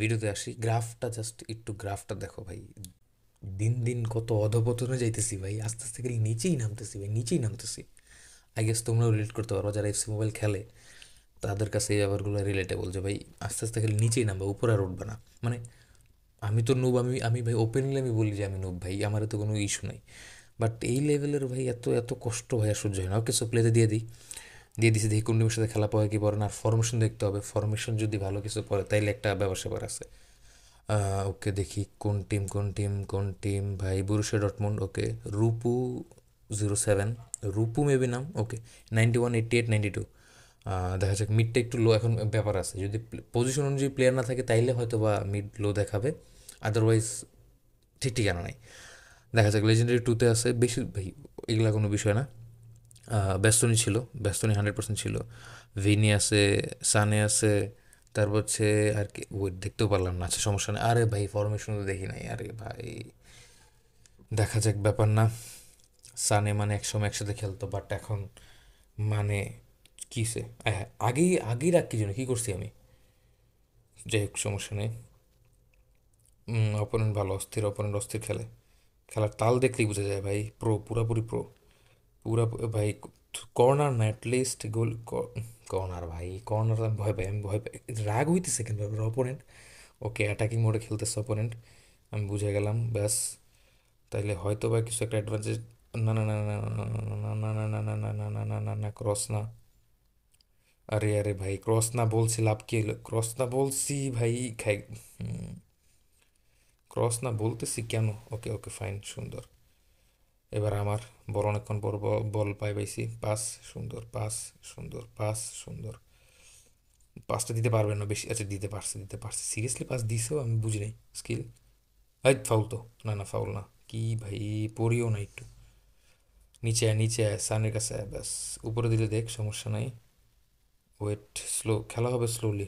ভিডিওতে আসি গ্রাফটা জাস্ট একটু গ্রাফটা দেখো ভাই দিন দিন কত অধপতনে যাইতেছি ভাই আস্তে আস্তে করে নিচেই নামতেছি ভাই নিচেই নামতেছি আই গেস তোমরাও রিলেট করতে পারো যারা এফসি মোবাইল খেলে তাদের কাছে এই ব্যাপারগুলো রিলেটেবল যে ভাই আস্তে আস্তে খালি নিচেই নামবে উপরে আর উঠবে না মানে আমি তো নুব আমি আমি ভাই ওপেনলি আমি বলি যে আমি নুব ভাই আমার তো কোনো ইস্যু নাই বাট এই লেভেলের ভাই এত এত কষ্ট ভাই আর সহ্য হয় না ওকে সো প্লেতে দিয়ে দিই দিয়ে দিছে দেখি কোন টিমের সাথে খেলা পাওয়া কি পরে না আর ফরমেশন দেখতে হবে ফরমেশন যদি ভালো কিছু পড়ে তাইলে একটা ব্যবসা করা আছে ওকে দেখি কোন টিম কোন টিম কোন টিম ভাই বুরুষে ডটমন্ড ওকে রূপু জিরো সেভেন রূপু মেবি নাম okay ninety one eighty eight ninety two দেখা যাক মিডটা একটু লো এখন ব্যাপার আছে যদি পজিশন অনুযায়ী প্লেয়ার না থাকে তাইলে হয়তো বা মিড লো দেখাবে আদারওয়াইজ ঠিক ঠিকানা নাই দেখা যাক লেজেন্ডারি টুতে আছে বেশি ভাই এগুলা কোনো বিষয় না ব্যস্তনি ছিল ব্যস্তনি হান্ড্রেড পার্সেন্ট ছিল ভিনি আছে সানে আছে তারপর হচ্ছে আর কি ওই দেখতেও পারলাম না আচ্ছা সমস্যা নেই আরে ভাই ফরমেশন তো দেখি নাই আরে ভাই দেখা যাক ব্যাপার না সানে মানে একসময় একসাথে খেলতো বাট এখন মানে কিসে হ্যাঁ আগেই আগেই রাখ কি জন্য কী করছি আমি যাই হোক সমস্যা নেই অপোনেন্ট ভালো অস্থির অপোনেন্ট অস্থির খেলে খেলার তাল দেখলেই বোঝা যায় ভাই প্রো পুরাপুরি প্রো পুরা ভাই কর্নার না অ্যাটলিস্ট গোল কর্নার ভাই কর্নার আমি ভয় পাই আমি ভয় পাই রাগ হইতেছে কিন্তু অপোনেন্ট ওকে অ্যাটাকিং মোডে খেলতেছে অপোনেন্ট আমি বুঝে গেলাম ব্যাস তাইলে হয়তো বা কিছু একটা অ্যাডভান্টেজ না না না না না না না না না না না না না না ক্রস না আরে আরে ভাই ক্রস না বলছি লাভ কি হলো ক্রস না বলছি ভাই খাই ক্রস না বলতেছি কেন ওকে ওকে ফাইন সুন্দর এবার আমার বড় অনেকক্ষণ পর বল পাই পাইছি পাস সুন্দর পাস সুন্দর পাস সুন্দর পাসটা দিতে পারবেন না বেশি আচ্ছা দিতে পারছে দিতে পারছে সিরিয়াসলি পাস দিছেও আমি বুঝি নাই স্কিল হাইট ফাউল তো না না ফাউল না কি ভাই পড়িও না একটু নিচে আয় নিচে আয় সানের কাছে আয় ব্যাস উপরে দিলে দেখ সমস্যা নাই ওয়েট স্লো খেলা হবে স্লোলি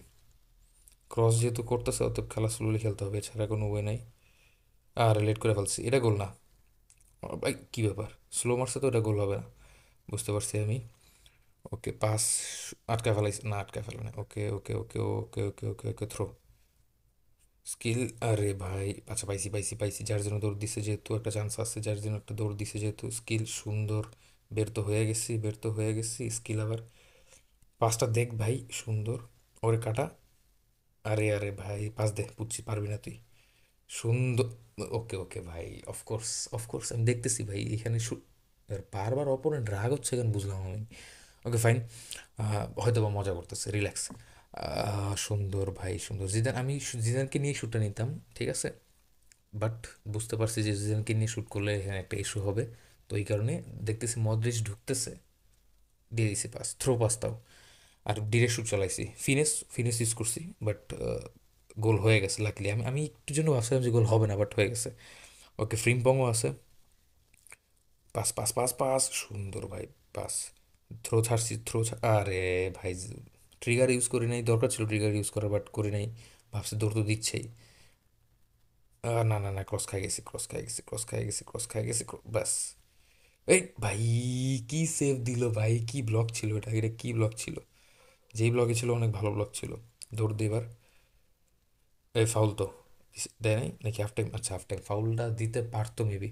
ক্রস যেহেতু করতেছে অত খেলা স্লোলি খেলতে হবে এছাড়া কোনো ওয়ে নাই আর লেট করে ফেলছি এটা গোল না ভাই কী ব্যাপার স্লো মারছে তো ওটা গোল হবে না বুঝতে পারছি আমি ওকে পাস আটকা ফেলাইছে না আটকা ফেলে না ওকে ওকে ওকে ওকে ওকে ওকে ওকে থ্রো স্কিল আরে ভাই আচ্ছা পাইছি পাইছি পাইছি যার জন্য দৌড় দিছে যেহেতু একটা চান্স আছে যার জন্য একটা দৌড় দিছে যেহেতু স্কিল সুন্দর বের তো হয়ে গেছি বের তো হয়ে গেছি স্কিল আবার পাঁচটা দেখ ভাই সুন্দর ওরে কাটা আরে আরে ভাই পাঁচ দে বুঝছি পারবি না তুই সুন্দর ওকে ওকে ভাই অফকোর্স অফকোর্স আমি দেখতেছি ভাই এখানে বারবার অপরের রাগ হচ্ছে এখানে বুঝলাম আমি ওকে ফাইন হয়তো বা মজা করতেছে রিল্যাক্স সুন্দর ভাই সুন্দর জিদান আমি জিদানকে নিয়ে শ্যুটটা নিতাম ঠিক আছে বাট বুঝতে পারছি যে জিদানকে নিয়ে শ্যুট করলে এখানে একটা ইস্যু হবে তো এই কারণে দেখতেছি মদ্রিজ ঢুকতেছে দিয়ে দিয়েছি পাস থ্রো পাস তাও আর ডিরেক্ট শ্যুট চালাইছি ফিনেস ফিনেস ইউজ করছি বাট গোল হয়ে গেছে লাকলি আমি আমি একটু জন্য ভাবছিলাম যে গোল হবে না বাট হয়ে গেছে ওকে পংও আছে পাস পাস পাস পাস সুন্দর ভাই পাস থ্রো ছাড়ছি থ্রো আরে ভাই ট্রিগার ইউজ করি নাই দরকার ছিল ট্রিগার ইউজ করা বাট করি নাই ভাবছি দৌড় তো দিচ্ছেই না না না ক্রস খাই গেছি ক্রস খাই গেছি ক্রস খাই গেছি ক্রস খাই গেছি ব্যাস এই ভাই কি সেভ দিল ভাই কি ব্লক ছিল এটা এটা কি ব্লক ছিল যেই ব্লকে ছিল অনেক ভালো ব্লক ছিল দৌড় দেবার এই ফাউল তো দেয় নাই নাকি হাফ টাইম আচ্ছা হাফ টাইম ফাউলটা দিতে পারতো মেবি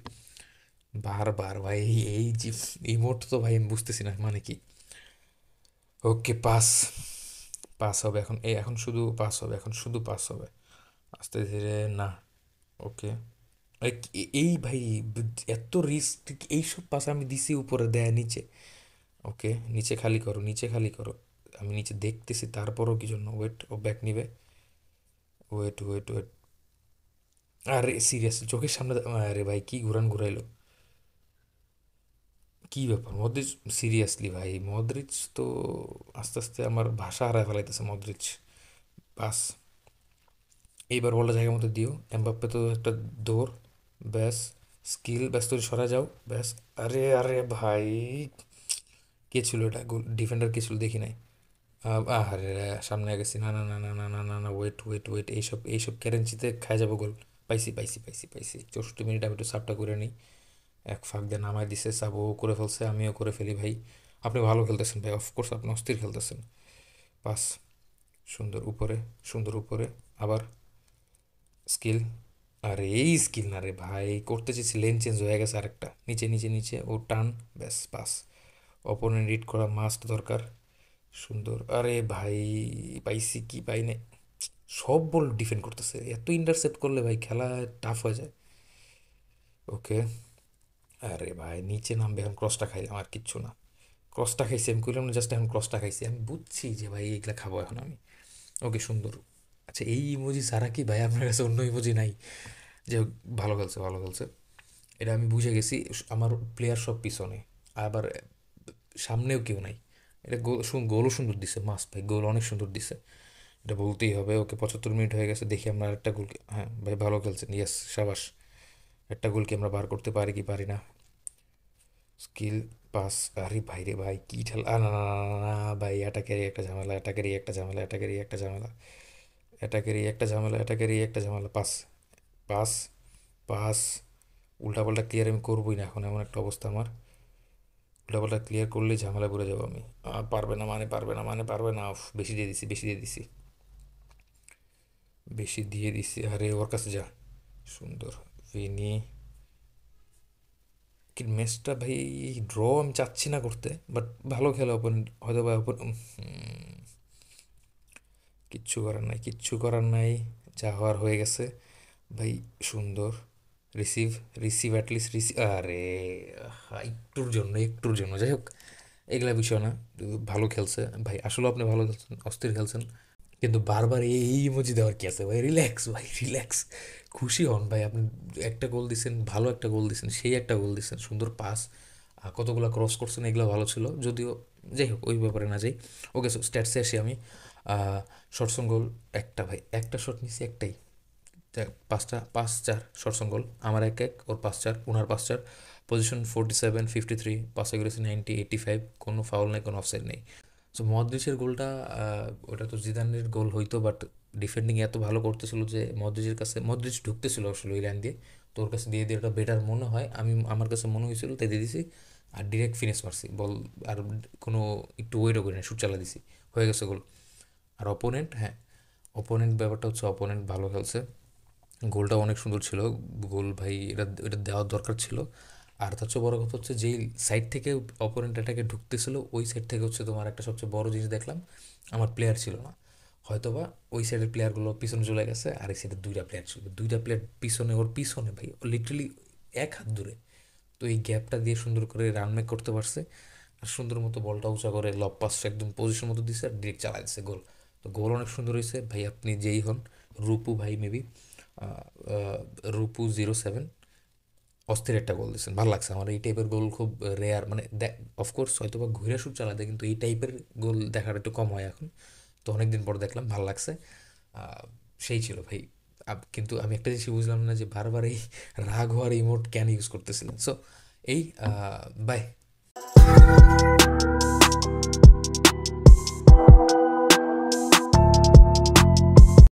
বারবার ভাই এই যে এই মোট তো ভাই আমি বুঝতেছি না মানে কি ওকে পাস পাস হবে এখন এই এখন শুধু পাস হবে এখন শুধু পাস হবে আস্তে ধীরে না ওকে এই ভাই এত রিস্ক এইসব পাস আমি দিছি উপরে দেয় নিচে ওকে নিচে খালি করো নিচে খালি করো আমি নিচে দেখতেছি তারপরও কি জন্য ওয়েট ও ব্যাক নিবে ওয়েট ওয়েট ওয়েট আরে সিরিয়াস চোখের সামনে আরে ভাই কী ঘুরান ঘুরাইলো কি ব্যাপার মদ্রিজ সিরিয়াসলি ভাই মদ্রিজ তো আস্তে আস্তে আমার ভাষা হারায় ফেলাইতেছে মদ্রিজ বাস এইবার বলটা জায়গার মতো দিও এমবাপ্পে তো একটা দৌড় ব্যাস স্কিল ব্যাস তৈরি সরা যাও ব্যাস আরে আরে ভাই কে ছিল এটা ডিফেন্ডার কে ছিল দেখি নাই আরে সামনে গেছি না না না না না না না না ওয়েট ওয়েট ওয়েট এইসব এইসব ক্যারেন্সিতে খাই যাবো গোল পাইছি পাইছি পাইছি পাইছি চৌষট্টি মিনিট আমি একটু সাপটা করে নিই এক ফাঁক দিয়ে নামায় দিছে ও করে ফেলছে আমিও করে ফেলি ভাই আপনি ভালো খেলতেছেন ভাই অফকোর্স আপনি অস্থির খেলতেছেন পাস সুন্দর উপরে সুন্দর উপরে আবার স্কিল আর এই স্কিল না রে ভাই করতে চেয়েছি লেন চেঞ্জ হয়ে গেছে আরেকটা নিচে নিচে নিচে ও টান ব্যাস পাস অপোনেন্ট রিড করা মাস্ট দরকার সুন্দর আরে ভাই পাইছি কি পাই নাই সব বল ডিফেন্ড করতেছে এত ইন্টারসেপ্ট করলে ভাই খেলা টাফ হয়ে যায় ওকে আরে ভাই নিচে নামবে এখন ক্রসটা খাইলাম আর কিচ্ছু না ক্রসটা খাইছি আমি কইলাম না জাস্ট এখন ক্রসটা খাইছি আমি বুঝছি যে ভাই এগুলো খাবো এখন আমি ওকে সুন্দর আচ্ছা এই ইমোজি সারা কি ভাই আপনার কাছে অন্য ইমোজি নাই যে ভালো খেলছে ভালো খেলছে এটা আমি বুঝে গেছি আমার প্লেয়ার সব পিছনে আবার সামনেও কেউ নাই এটা গোল গোলও সুন্দর দিছে মাস ভাই গোল অনেক সুন্দর দিছে এটা বলতেই হবে ওকে পঁচাত্তর মিনিট হয়ে গেছে দেখি আমরা আরেকটা গোল হ্যাঁ ভাই ভালো খেলছেন ইয়েস সাবাস একটা গোল কি আমরা বার করতে পারি কি পারি না স্কিল পাস আরে ভাই রে ভাই কী ঠেলা না না না ভাই অ্যাটাকেরই একটা ঝামেলা অ্যাটাকেরই একটা ঝামেলা অ্যাটাকেরই একটা ঝামেলা অ্যাটাকেরই একটা ঝামেলা অ্যাটাকেরই একটা ঝামেলা পাস পাস পাস উল্টা পাল্টা ক্লিয়ার আমি করবই না এখন এমন একটা অবস্থা আমার ডাবলটা ক্লিয়ার করলেই ঝামেলা পড়ে যাবো আমি পারবে না মানে পারবে না মানে পারবে না বেশি দিয়ে দিছি বেশি দিয়ে দিছি বেশি দিয়ে দিছি আরে ওর কাছে যা সুন্দর ভিনি কি ম্যাচটা ভাই ড্র আমি চাচ্ছি না করতে বাট ভালো খেলো ওপেন হয়তো বা ওপেন কিচ্ছু করার নাই কিচ্ছু করার নাই যা হওয়ার হয়ে গেছে ভাই সুন্দর রিসিভ রিসিভ অ্যাটলিস্ট রিসিভ আরে একটুর জন্য একটুর জন্য যাই হোক এগুলা বিষয় না ভালো খেলছে ভাই আসলে আপনি ভালো খেলছেন অস্থির খেলছেন কিন্তু বারবার এই ইমোজি দেওয়ার কি আছে ভাই রিল্যাক্স ভাই রিল্যাক্স খুশি হন ভাই আপনি একটা গোল দিচ্ছেন ভালো একটা গোল দিচ্ছেন সেই একটা গোল দিচ্ছেন সুন্দর পাস কতগুলো ক্রস করছেন এগুলো ভালো ছিল যদিও যাই হোক ওই ব্যাপারে না যাই ওকে স্ট্যাটসে আসি আমি শর্টসং গোল একটা ভাই একটা শর্ট নিছি একটাই পাঁচটা পাঁচ চার শর্ট গোল আমার এক এক ওর পাঁচ চার ওনার পাঁচ চার position forty seven fifty three পাশে এগুলোছে নাইনটি এইটি ফাইভ কোনো ফাউল নেই কোনো অফসাইড নেই সো মদ্রিসের গোলটা ওটা তো জিদানের গোল হইতো বাট ডিফেন্ডিং এত ভালো করতেছিল যে মদ্রিজের কাছে মদ্রিজ ঢুকতেছিল আসলে ওই লাইন দিয়ে তো ওর কাছে দিয়ে দিয়ে ওটা বেটার মনে হয় আমি আমার কাছে মনে হয়েছিল তাই দিয়ে দিছি আর ডিরেক্ট ফিনিশ মারছি বল আর কোনো একটু ওয়েটও করি না শুট চালা দিছি হয়ে গেছে গোল আর অপোনেন্ট হ্যাঁ অপোনেন্ট ব্যাপারটা হচ্ছে অপোনেন্ট ভালো খেলছে গোলটা অনেক সুন্দর ছিল গোল ভাই এটা এটা দেওয়ার দরকার ছিল আর তার চেয়ে বড় কথা হচ্ছে যেই সাইড থেকে অপোনেন্ট এটাকে ঢুকতেছিল ওই সাইড থেকে হচ্ছে তোমার একটা সবচেয়ে বড় জিনিস দেখলাম আমার প্লেয়ার ছিল না হয়তোবা ওই সাইডের প্লেয়ারগুলো পিছনে চলে গেছে আর এই সাইডে দুইটা প্লেয়ার ছিল দুইটা প্লেয়ার পিছনে ওর পিছনে ভাই লিটারলি এক হাত দূরে তো এই গ্যাপটা দিয়ে সুন্দর করে রান মেক করতে পারছে আর সুন্দর মতো বলটা উঁচা করে লব পাস একদম পজিশন মতো দিছে আর ডিরেক্ট চালা দিচ্ছে গোল তো গোল অনেক সুন্দর হয়েছে ভাই আপনি যেই হন রূপু ভাই মেবি রুপু জিরো সেভেন অস্থির একটা গোল দিয়েছেন ভালো লাগছে আমার এই টাইপের গোল খুব রেয়ার মানে অফকোর্স হয়তো বা ঘুরে সুর চালাতে কিন্তু এই টাইপের গোল দেখার একটু কম হয় এখন তো অনেক দিন পর দেখলাম ভালো লাগছে সেই ছিল ভাই কিন্তু আমি একটা জিনিস বুঝলাম না যে বারবার এই রাগ হওয়ার ইমোট কেন ইউজ করতেছিলেন সো এই বাই